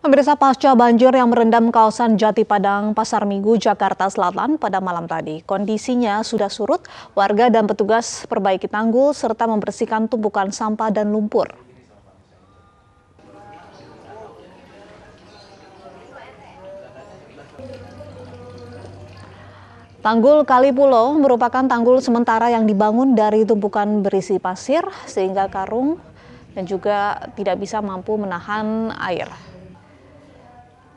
Pemirsa pasca banjir yang merendam kawasan Jati Padang, Pasar Minggu, Jakarta Selatan pada malam tadi. Kondisinya sudah surut, warga dan petugas perbaiki tanggul serta membersihkan tumpukan sampah dan lumpur. Tanggul Kali Pulau merupakan tanggul sementara yang dibangun dari tumpukan berisi pasir sehingga karung dan juga tidak bisa mampu menahan air.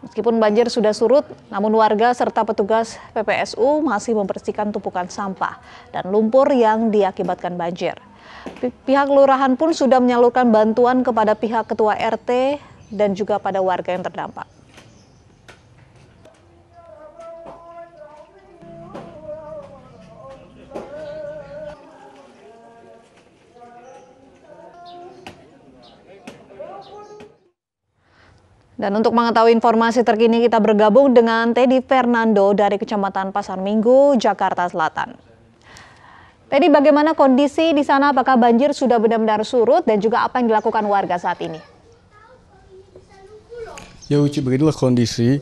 Meskipun banjir sudah surut, namun warga serta petugas PPSU masih membersihkan tumpukan sampah dan lumpur yang diakibatkan banjir. Pihak kelurahan pun sudah menyalurkan bantuan kepada pihak ketua RT dan juga pada warga yang terdampak. Dan untuk mengetahui informasi terkini kita bergabung dengan Teddy Fernando dari Kecamatan Pasar Minggu, Jakarta Selatan. Teddy, bagaimana kondisi di sana? Apakah banjir sudah benar-benar surut dan juga apa yang dilakukan warga saat ini? Ya Uci, beginilah kondisi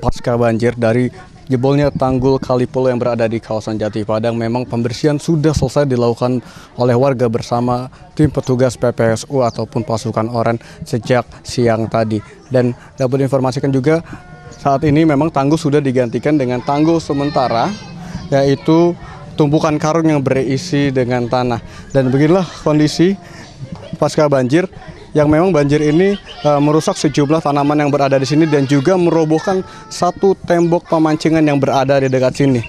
pasca banjir dari jebolnya tanggul Pulau yang berada di kawasan Jati Padang memang pembersihan sudah selesai dilakukan oleh warga bersama tim petugas PPSU ataupun pasukan oran sejak siang tadi. Dan dapat informasikan juga saat ini memang tanggul sudah digantikan dengan tanggul sementara yaitu tumpukan karung yang berisi dengan tanah. Dan beginilah kondisi pasca banjir yang memang banjir ini e, merusak sejumlah tanaman yang berada di sini dan juga merobohkan satu tembok pemancingan yang berada di dekat sini.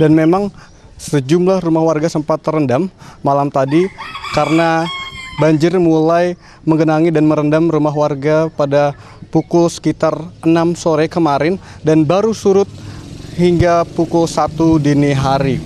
Dan memang sejumlah rumah warga sempat terendam malam tadi karena banjir mulai menggenangi dan merendam rumah warga pada pukul sekitar 6 sore kemarin dan baru surut hingga pukul 1 dini hari.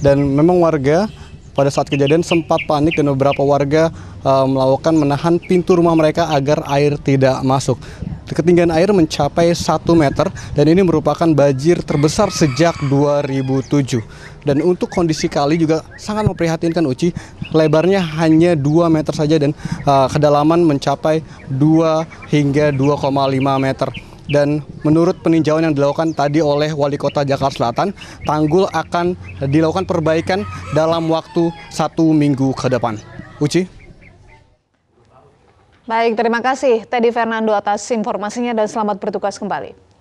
Dan memang warga pada saat kejadian sempat panik dan beberapa warga uh, melakukan menahan pintu rumah mereka agar air tidak masuk. Ketinggian air mencapai 1 meter dan ini merupakan banjir terbesar sejak 2007. Dan untuk kondisi kali juga sangat memprihatinkan Uci, lebarnya hanya 2 meter saja dan uh, kedalaman mencapai 2 hingga 2,5 meter dan menurut peninjauan yang dilakukan tadi oleh Wali Kota Jakarta Selatan, tanggul akan dilakukan perbaikan dalam waktu satu minggu ke depan. Uci? Baik, terima kasih Teddy Fernando atas informasinya dan selamat bertugas kembali.